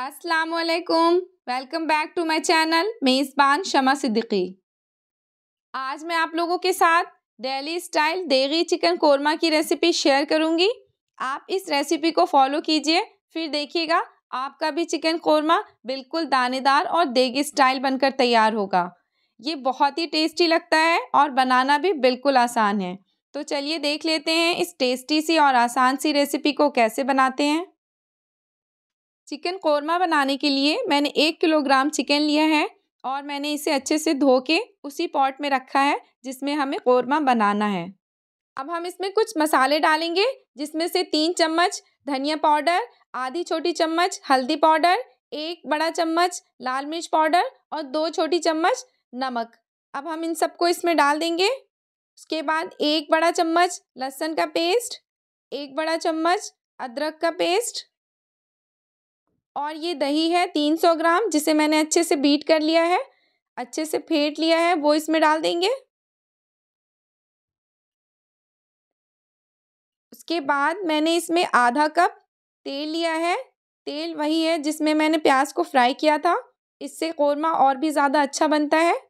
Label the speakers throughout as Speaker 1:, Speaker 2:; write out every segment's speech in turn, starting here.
Speaker 1: अस्सलाम वालेकुम welcome back to my channel मेज़बान शमा सिद्दीकी आज मैं आप लोगों के साथ डेली स्टाइल देगी चिकन कोरमा की रेसिपी शेयर करूंगी आप इस रेसिपी को फॉलो कीजिए फिर देखिएगा आपका भी चिकन कोरमा बिल्कुल दानेदार और देगी स्टाइल बनकर तैयार होगा ये बहुत ही टेस्टी लगता है और बनाना भी बिल्कुल आसान है तो चलिए देख लेते हैं इस टेस्टी सी और आसान सी रेसिपी को कैसे बनाते हैं चिकन कौरमा बनाने के लिए मैंने एक किलोग्राम चिकन लिया है और मैंने इसे अच्छे से धो के उसी पॉट में रखा है जिसमें हमें कौरमा बनाना है अब हम इसमें कुछ मसाले डालेंगे जिसमें से तीन चम्मच धनिया पाउडर आधी छोटी चम्मच हल्दी पाउडर एक बड़ा चम्मच लाल मिर्च पाउडर और दो छोटी चम्मच नमक अब हम इन सबको इसमें डाल देंगे उसके बाद एक बड़ा चम्मच लहसुन का पेस्ट एक बड़ा चम्मच अदरक का पेस्ट और ये दही है तीन सौ ग्राम जिसे मैंने अच्छे से बीट कर लिया है अच्छे से फेंट लिया है वो इसमें डाल देंगे उसके बाद मैंने इसमें आधा कप तेल लिया है तेल वही है जिसमें मैंने प्याज को फ्राई किया था इससे कौरमा और भी ज़्यादा अच्छा बनता है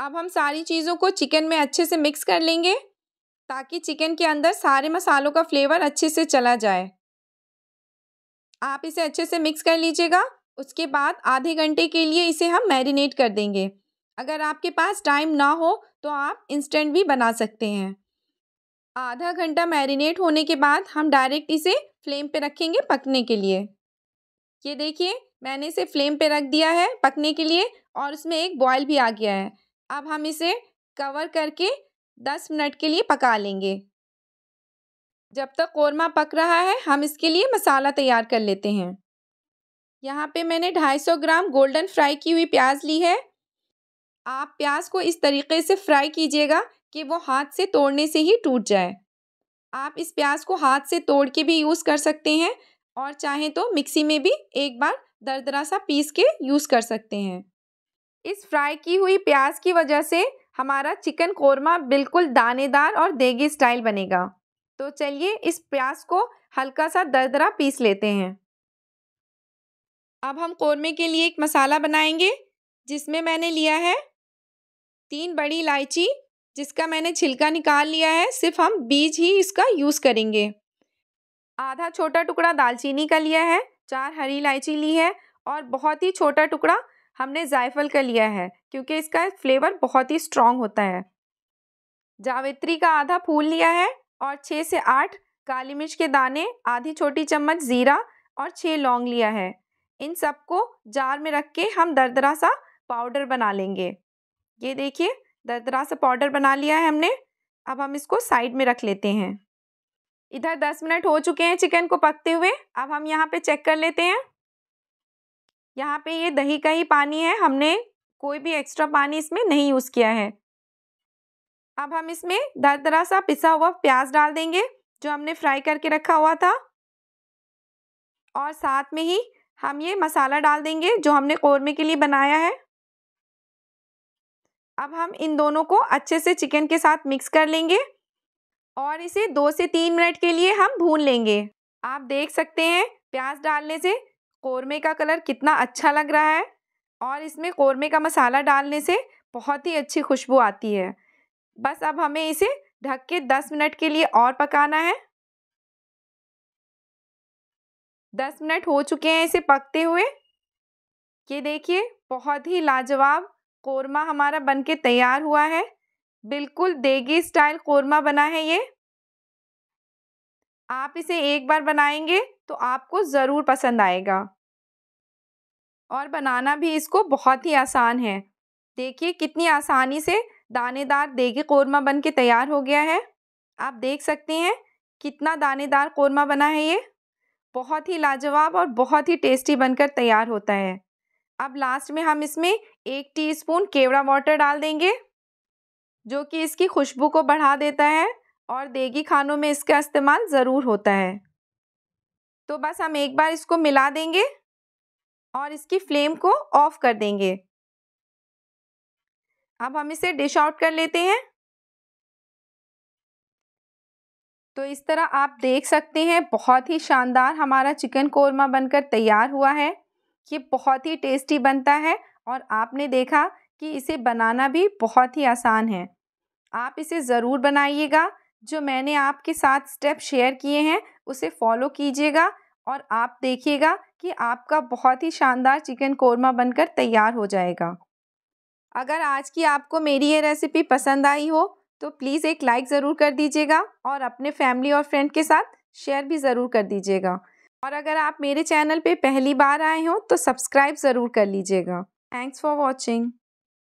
Speaker 1: अब हम सारी चीज़ों को चिकन में अच्छे से मिक्स कर लेंगे ताकि चिकन के अंदर सारे मसालों का फ्लेवर अच्छे से चला जाए आप इसे अच्छे से मिक्स कर लीजिएगा उसके बाद आधे घंटे के लिए इसे हम मैरिनेट कर देंगे अगर आपके पास टाइम ना हो तो आप इंस्टेंट भी बना सकते हैं आधा घंटा मैरिनेट होने के बाद हम डायरेक्ट इसे फ्लेम पे रखेंगे पकने के लिए ये देखिए मैंने इसे फ्लेम पे रख दिया है पकने के लिए और उसमें एक बॉयल भी आ गया है अब हम इसे कवर करके दस मिनट के लिए पका लेंगे जब तक कौरमा पक रहा है हम इसके लिए मसाला तैयार कर लेते हैं यहाँ पे मैंने 250 ग्राम गोल्डन फ्राई की हुई प्याज ली है आप प्याज को इस तरीके से फ्राई कीजिएगा कि वो हाथ से तोड़ने से ही टूट जाए आप इस प्याज को हाथ से तोड़ के भी यूज़ कर सकते हैं और चाहें तो मिक्सी में भी एक बार दरदरा सा पीस के यूज़ कर सकते हैं इस फ्राई की हुई प्याज की वजह से हमारा चिकन कौरमा बिल्कुल दानेदार और देगी स्टाइल बनेगा तो चलिए इस प्याज को हल्का सा दरदरा पीस लेते हैं अब हम कौरमे के लिए एक मसाला बनाएंगे जिसमें मैंने लिया है तीन बड़ी इलायची जिसका मैंने छिलका निकाल लिया है सिर्फ हम बीज ही इसका यूज़ करेंगे आधा छोटा टुकड़ा दालचीनी का लिया है चार हरी इलायची ली है और बहुत ही छोटा टुकड़ा हमने जायफल का लिया है क्योंकि इसका फ्लेवर बहुत ही स्ट्रॉन्ग होता है जावित्री का आधा फूल लिया है और छः से आठ काली मिर्च के दाने आधी छोटी चम्मच ज़ीरा और छः लौंग लिया है इन सबको जार में रख के हम दरदरा सा पाउडर बना लेंगे ये देखिए दरदरा सा पाउडर बना लिया है हमने अब हम इसको साइड में रख लेते हैं इधर दस मिनट हो चुके हैं चिकन को पकते हुए अब हम यहाँ पे चेक कर लेते हैं यहाँ पे ये दही का ही पानी है हमने कोई भी एक्स्ट्रा पानी इसमें नहीं यूज़ किया है अब हम इसमें दर दरा सा पिसा हुआ प्याज डाल देंगे जो हमने फ्राई करके रखा हुआ था और साथ में ही हम ये मसाला डाल देंगे जो हमने कौरमे के लिए बनाया है अब हम इन दोनों को अच्छे से चिकन के साथ मिक्स कर लेंगे और इसे दो से तीन मिनट के लिए हम भून लेंगे आप देख सकते हैं प्याज डालने से कौरमे का कलर कितना अच्छा लग रहा है और इसमें कौरमे का मसाला डालने से बहुत ही अच्छी खुशबू आती है बस अब हमें इसे ढक के दस मिनट के लिए और पकाना है दस मिनट हो चुके हैं इसे पकते हुए ये देखिए बहुत ही लाजवाब कोरमा हमारा बनके तैयार हुआ है बिल्कुल देगी स्टाइल कोरमा बना है ये आप इसे एक बार बनाएंगे तो आपको ज़रूर पसंद आएगा और बनाना भी इसको बहुत ही आसान है देखिए कितनी आसानी से दानेदार देगी कौरमा बन के तैयार हो गया है आप देख सकते हैं कितना दानेदार कौरमा बना है ये बहुत ही लाजवाब और बहुत ही टेस्टी बनकर तैयार होता है अब लास्ट में हम इसमें एक टीस्पून केवड़ा वाटर डाल देंगे जो कि इसकी खुशबू को बढ़ा देता है और देगी खानों में इसका इस्तेमाल ज़रूर होता है तो बस हम एक बार इसको मिला देंगे और इसकी फ्लेम को ऑफ़ कर देंगे अब हम इसे डिश आउट कर लेते हैं तो इस तरह आप देख सकते हैं बहुत ही शानदार हमारा चिकन कोरमा बनकर तैयार हुआ है ये बहुत ही टेस्टी बनता है और आपने देखा कि इसे बनाना भी बहुत ही आसान है आप इसे ज़रूर बनाइएगा जो मैंने आपके साथ स्टेप शेयर किए हैं उसे फॉलो कीजिएगा और आप देखिएगा कि आपका बहुत ही शानदार चिकन कोरमा बनकर तैयार हो जाएगा अगर आज की आपको मेरी ये रेसिपी पसंद आई हो तो प्लीज़ एक लाइक ज़रूर कर दीजिएगा और अपने फैमिली और फ्रेंड के साथ शेयर भी ज़रूर कर दीजिएगा और अगर आप मेरे चैनल पे पहली बार आए हों तो सब्सक्राइब ज़रूर कर लीजिएगा थैंक्स फॉर वॉचिंग